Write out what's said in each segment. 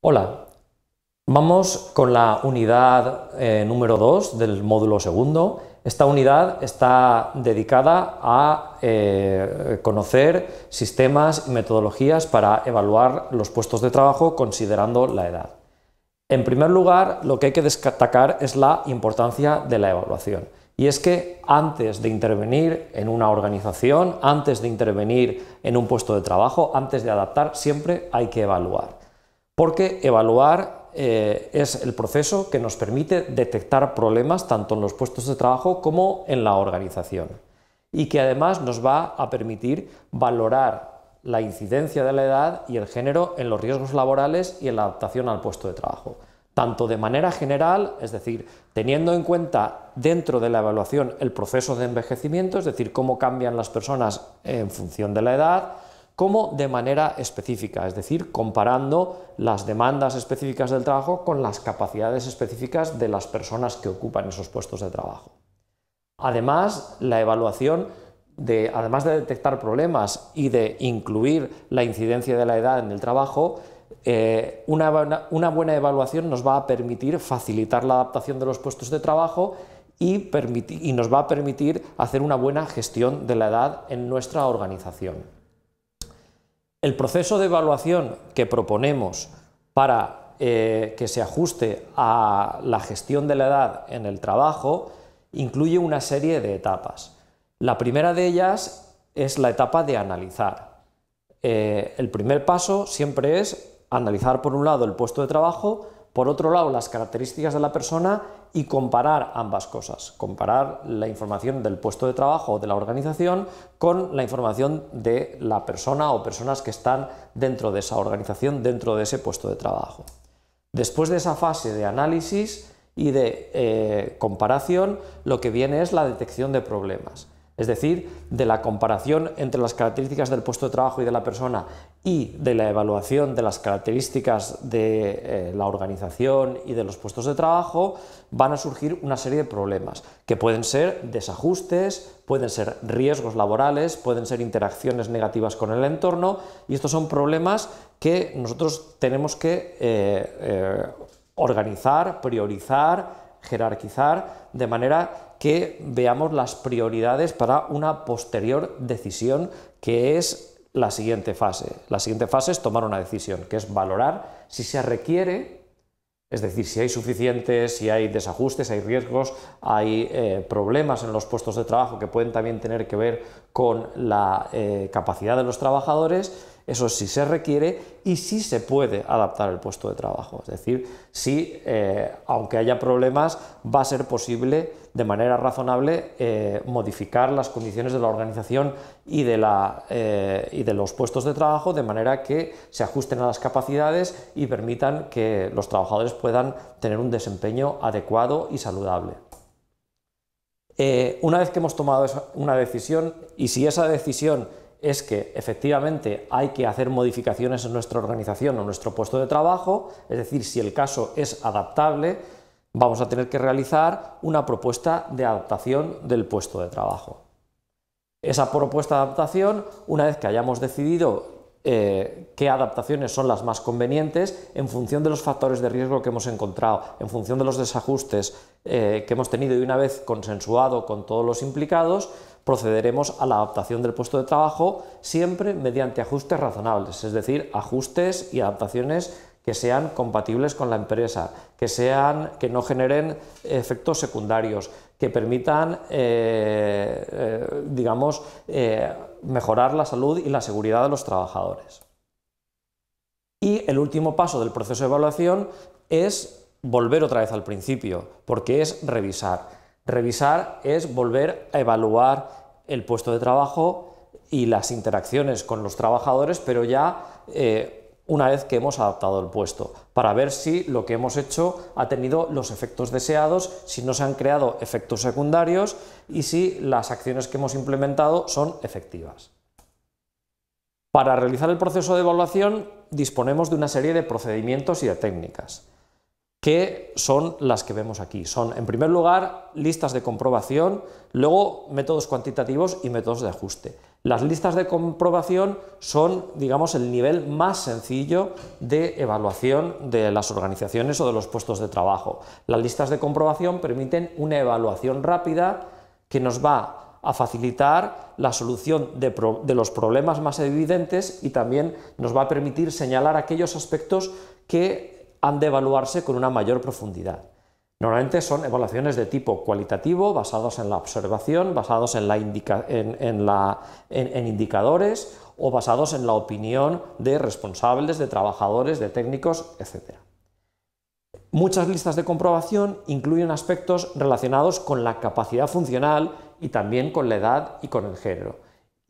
Hola, vamos con la unidad eh, número 2 del módulo segundo. Esta unidad está dedicada a eh, conocer sistemas y metodologías para evaluar los puestos de trabajo considerando la edad. En primer lugar, lo que hay que destacar es la importancia de la evaluación. Y es que antes de intervenir en una organización, antes de intervenir en un puesto de trabajo, antes de adaptar, siempre hay que evaluar porque evaluar eh, es el proceso que nos permite detectar problemas tanto en los puestos de trabajo como en la organización y que además nos va a permitir valorar la incidencia de la edad y el género en los riesgos laborales y en la adaptación al puesto de trabajo tanto de manera general, es decir, teniendo en cuenta dentro de la evaluación el proceso de envejecimiento, es decir, cómo cambian las personas en función de la edad, como de manera específica, es decir, comparando las demandas específicas del trabajo con las capacidades específicas de las personas que ocupan esos puestos de trabajo. Además, la evaluación de, además de detectar problemas y de incluir la incidencia de la edad en el trabajo, eh, una, buena evaluación nos va a permitir facilitar la adaptación de los puestos de trabajo y nos va a permitir hacer una buena gestión de la edad en nuestra organización. El proceso de evaluación que proponemos para eh, que se ajuste a la gestión de la edad en el trabajo incluye una serie de etapas. La primera de ellas es la etapa de analizar. Eh, el primer paso siempre es analizar por un lado el puesto de trabajo por otro lado las características de la persona y comparar ambas cosas, comparar la información del puesto de trabajo o de la organización con la información de la persona o personas que están dentro de esa organización, dentro de ese puesto de trabajo. Después de esa fase de análisis y de eh, comparación, lo que viene es la detección de problemas es decir, de la comparación entre las características del puesto de trabajo y de la persona y de la evaluación de las características de eh, la organización y de los puestos de trabajo, van a surgir una serie de problemas, que pueden ser desajustes, pueden ser riesgos laborales, pueden ser interacciones negativas con el entorno, y estos son problemas que nosotros tenemos que eh, eh, organizar, priorizar, jerarquizar, de manera que veamos las prioridades para una posterior decisión que es la siguiente fase. La siguiente fase es tomar una decisión, que es valorar si se requiere, es decir, si hay suficientes, si hay desajustes, hay riesgos, hay eh, problemas en los puestos de trabajo que pueden también tener que ver con la eh, capacidad de los trabajadores eso sí se requiere y sí se puede adaptar el puesto de trabajo. Es decir, sí, eh, aunque haya problemas, va a ser posible de manera razonable eh, modificar las condiciones de la organización y de, la, eh, y de los puestos de trabajo de manera que se ajusten a las capacidades y permitan que los trabajadores puedan tener un desempeño adecuado y saludable. una vez que hemos tomado una decisión y si esa decisión es que efectivamente hay que hacer modificaciones en nuestra organización o nuestro puesto de trabajo, es decir, si el caso es adaptable, vamos a tener que realizar una propuesta de adaptación del puesto de trabajo. Esa propuesta de adaptación, una vez que hayamos decidido eh, qué adaptaciones son las más convenientes en función de los factores de riesgo que hemos encontrado, en función de los desajustes eh, que hemos tenido y una vez consensuado con todos los implicados, procederemos a la adaptación del puesto de trabajo siempre mediante ajustes razonables, es decir, ajustes y adaptaciones que sean compatibles con la empresa, que, que no generen efectos secundarios, que permitan, eh, eh, digamos, eh, mejorar la salud y la seguridad de los trabajadores. Y el último paso del proceso de evaluación es volver otra vez al principio, porque es revisar. Revisar es volver a evaluar el puesto de trabajo y las interacciones con los trabajadores, pero ya eh, una vez que hemos adaptado el puesto, para ver si lo que hemos hecho ha tenido los efectos deseados, si no se han creado efectos secundarios y si las acciones que hemos implementado son efectivas. Para realizar el proceso de evaluación disponemos de una serie de procedimientos y de técnicas que son las que vemos aquí. Son, en primer lugar, listas de comprobación, luego métodos cuantitativos y métodos de ajuste. Las listas de comprobación son, digamos, el nivel más sencillo de evaluación de las organizaciones o de los puestos de trabajo. Las listas de comprobación permiten una evaluación rápida que nos va a facilitar la solución de, los problemas más evidentes y también nos va a permitir señalar aquellos aspectos que han de evaluarse con una mayor profundidad. Normalmente son evaluaciones de tipo cualitativo, basados en la observación, basados en, la en, indicadores o basados en la opinión de responsables, de trabajadores, de técnicos, etc. Muchas listas de comprobación incluyen aspectos relacionados con la capacidad funcional y también con la edad y con el género.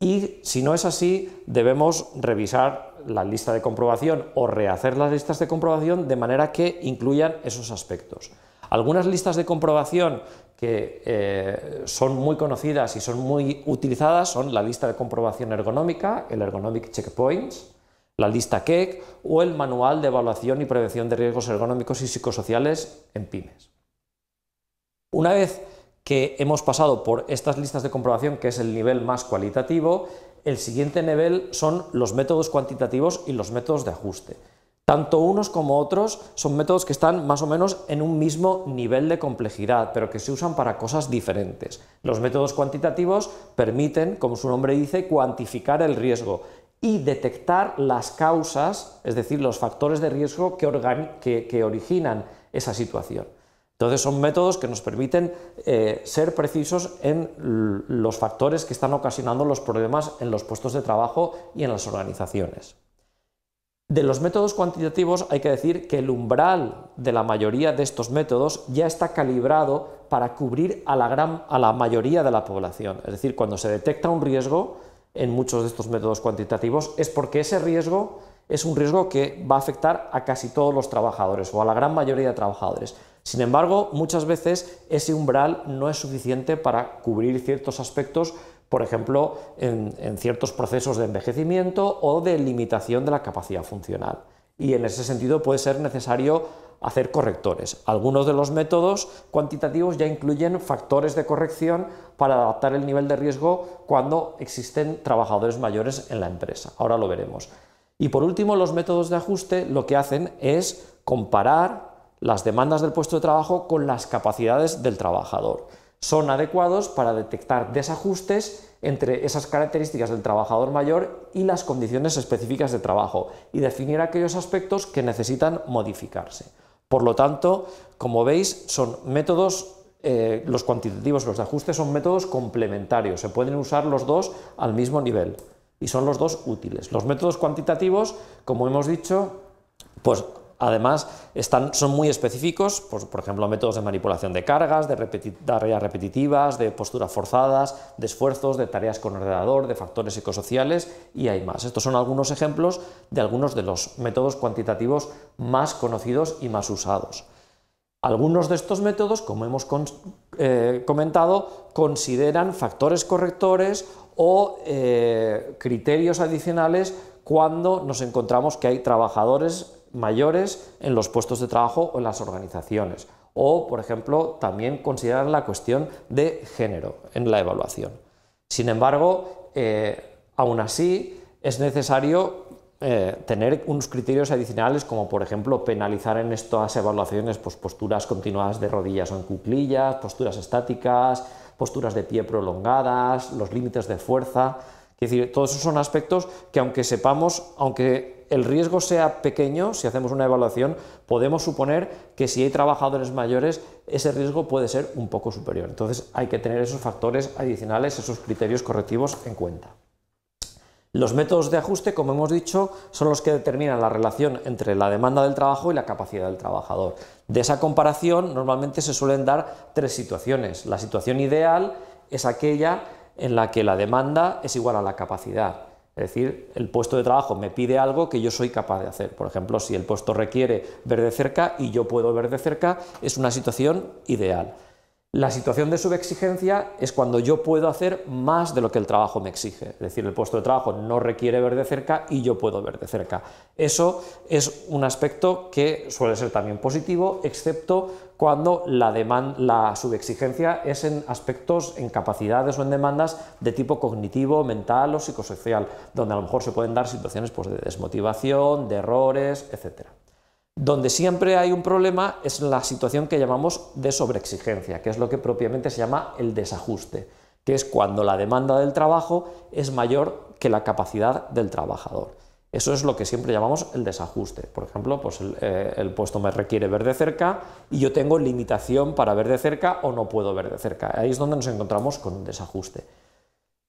Y si no es así, debemos revisar la lista de comprobación o rehacer las listas de comprobación de manera que incluyan esos aspectos. Algunas listas de comprobación que eh, son muy conocidas y son muy utilizadas son la lista de comprobación ergonómica, el Ergonomic Checkpoints, la lista KEC o el Manual de Evaluación y Prevención de Riesgos Ergonómicos y Psicosociales en pymes. Una vez que hemos pasado por estas listas de comprobación, que es el nivel más cualitativo, el siguiente nivel son los métodos cuantitativos y los métodos de ajuste. Tanto unos como otros son métodos que están más o menos en un mismo nivel de complejidad, pero que se usan para cosas diferentes. Los métodos cuantitativos permiten, como su nombre dice, cuantificar el riesgo y detectar las causas, es decir, los factores de riesgo que, originan esa situación. Entonces son métodos que nos permiten eh, ser precisos en los factores que están ocasionando los problemas en los puestos de trabajo y en las organizaciones. De los métodos cuantitativos hay que decir que el umbral de la mayoría de estos métodos ya está calibrado para cubrir a la, a la mayoría de la población. Es decir, cuando se detecta un riesgo en muchos de estos métodos cuantitativos es porque ese riesgo es un riesgo que va a afectar a casi todos los trabajadores o a la gran mayoría de trabajadores. Sin embargo, muchas veces ese umbral no es suficiente para cubrir ciertos aspectos, por ejemplo, en, ciertos procesos de envejecimiento o de limitación de la capacidad funcional. Y en ese sentido puede ser necesario hacer correctores. Algunos de los métodos cuantitativos ya incluyen factores de corrección para adaptar el nivel de riesgo cuando existen trabajadores mayores en la empresa. Ahora lo veremos. Y por último, los métodos de ajuste lo que hacen es comparar las demandas del puesto de trabajo con las capacidades del trabajador. Son adecuados para detectar desajustes entre esas características del trabajador mayor y las condiciones específicas de trabajo y definir aquellos aspectos que necesitan modificarse. Por lo tanto, como veis, son métodos eh, los cuantitativos, los de son métodos complementarios, se pueden usar los dos al mismo nivel y son los dos útiles. Los métodos cuantitativos, como hemos dicho, pues Además, están, son muy específicos, por, ejemplo, métodos de manipulación de cargas, de tareas repetitivas, de posturas forzadas, de esfuerzos, de tareas con ordenador, de factores psicosociales y hay más. Estos son algunos ejemplos de algunos de los métodos cuantitativos más conocidos y más usados. Algunos de estos métodos, como hemos eh, comentado, consideran factores correctores o eh, criterios adicionales cuando nos encontramos que hay trabajadores mayores en los puestos de trabajo o en las organizaciones. O, por ejemplo, también considerar la cuestión de género en la evaluación. Sin embargo, eh, aún así es necesario eh, tener unos criterios adicionales como, por ejemplo, penalizar en estas evaluaciones pues, posturas continuadas de rodillas o en cuclillas, posturas estáticas, posturas de pie prolongadas, los límites de fuerza. Es decir, todos esos son aspectos que aunque sepamos, aunque el riesgo sea pequeño, si hacemos una evaluación, podemos suponer que si hay trabajadores mayores, ese riesgo puede ser un poco superior. Entonces hay que tener esos factores adicionales, esos criterios correctivos en cuenta. Los métodos de ajuste, como hemos dicho, son los que determinan la relación entre la demanda del trabajo y la capacidad del trabajador. De esa comparación normalmente se suelen dar tres situaciones. La situación ideal es aquella en la que la demanda es igual a la capacidad. Es decir, el puesto de trabajo me pide algo que yo soy capaz de hacer. Por ejemplo, si el puesto requiere ver de cerca y yo puedo ver de cerca, es una situación ideal. La situación de subexigencia es cuando yo puedo hacer más de lo que el trabajo me exige. Es decir, el puesto de trabajo no requiere ver de cerca y yo puedo ver de cerca. Eso es un aspecto que suele ser también positivo, excepto cuando la, la subexigencia es en aspectos, en capacidades o en demandas de tipo cognitivo, mental o psicosocial, donde a lo mejor se pueden dar situaciones pues, de desmotivación, de errores, etcétera. Donde siempre hay un problema es la situación que llamamos de sobreexigencia, que es lo que propiamente se llama el desajuste, que es cuando la demanda del trabajo es mayor que la capacidad del trabajador. Eso es lo que siempre llamamos el desajuste. Por ejemplo, pues el, eh, el, puesto me requiere ver de cerca y yo tengo limitación para ver de cerca o no puedo ver de cerca. Ahí es donde nos encontramos con un desajuste.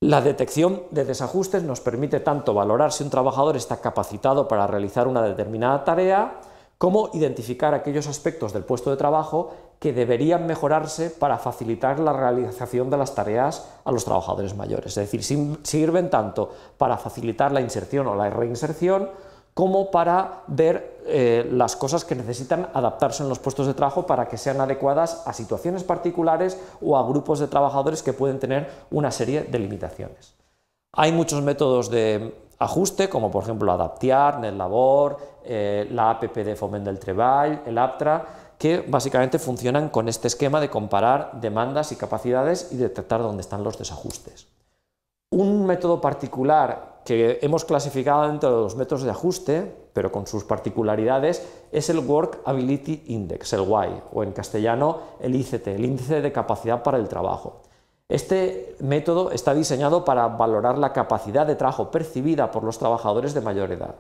La detección de desajustes nos permite tanto valorar si un trabajador está capacitado para realizar una determinada tarea cómo identificar aquellos aspectos del puesto de trabajo que deberían mejorarse para facilitar la realización de las tareas a los trabajadores mayores. Es decir, sirven tanto para facilitar la inserción o la reinserción como para ver eh, las cosas que necesitan adaptarse en los puestos de trabajo para que sean adecuadas a situaciones particulares o a grupos de trabajadores que pueden tener una serie de limitaciones. Hay muchos métodos de ajuste, como por ejemplo Adaptear, labor. Eh, la APP de Fomento del Trabajo, el APTRA, que básicamente funcionan con este esquema de comparar demandas y capacidades y detectar dónde están los desajustes. Un método particular que hemos clasificado dentro de los métodos de ajuste, pero con sus particularidades, es el Work Ability Index, el WAI, o en castellano el ICT, el índice de capacidad para el trabajo. Este método está diseñado para valorar la capacidad de trabajo percibida por los trabajadores de mayor edad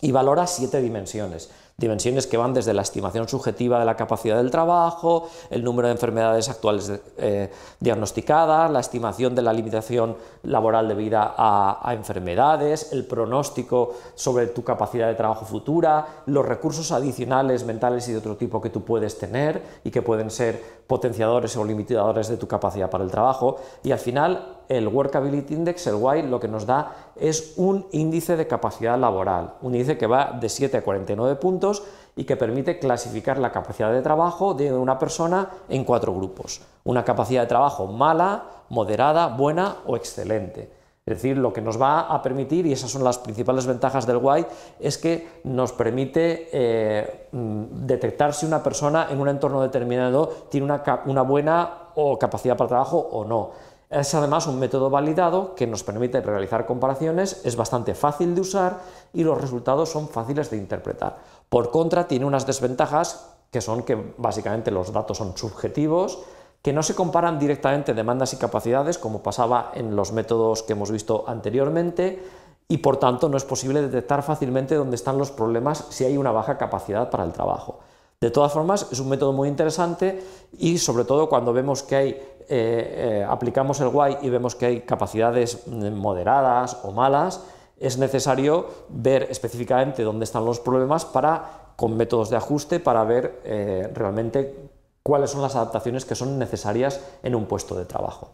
y valora siete dimensiones. Dimensiones que van desde la estimación subjetiva de la capacidad del trabajo, el número de enfermedades actuales eh, diagnosticadas, la estimación de la limitación laboral debida a, a enfermedades, el pronóstico sobre tu capacidad de trabajo futura, los recursos adicionales mentales y de otro tipo que tú puedes tener y que pueden ser potenciadores o limitadores de tu capacidad para el trabajo. Y al final el Workability Index, el WAI, lo que nos da es un índice de capacidad laboral, un índice que va de 7 a 49 puntos y que permite clasificar la capacidad de trabajo de una persona en cuatro grupos. Una capacidad de trabajo mala, moderada, buena o excelente. Es decir, lo que nos va a permitir, y esas son las principales ventajas del WAI, es que nos permite eh, mm, detectar si una persona en un entorno determinado tiene una, una buena o capacidad para trabajo o no. Es además un método validado que nos permite realizar comparaciones, es bastante fácil de usar y los resultados son fáciles de interpretar. Por contra, tiene unas desventajas que son que básicamente los datos son subjetivos, que no se comparan directamente demandas y capacidades como pasaba en los métodos que hemos visto anteriormente y por tanto no es posible detectar fácilmente dónde están los problemas si hay una baja capacidad para el trabajo. De todas formas, es un método muy interesante y sobre todo cuando vemos que hay, eh, eh, aplicamos el guay y vemos que hay capacidades mm, moderadas o malas, es necesario ver específicamente dónde están los problemas para, con métodos de ajuste, para ver eh, realmente cuáles son las adaptaciones que son necesarias en un puesto de trabajo.